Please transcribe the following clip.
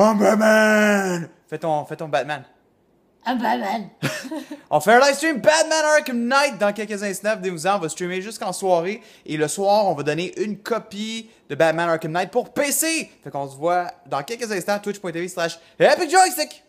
Un Batman! Fais ton, fais ton Batman. Un Batman. on fait un live stream Batman Arkham Knight dans quelques instants. Venez-vous-en, on va streamer jusqu'en soirée. Et le soir, on va donner une copie de Batman Arkham Knight pour PC. Fait qu'on se voit dans quelques instants. Twitch.tv slash Epic Joystick.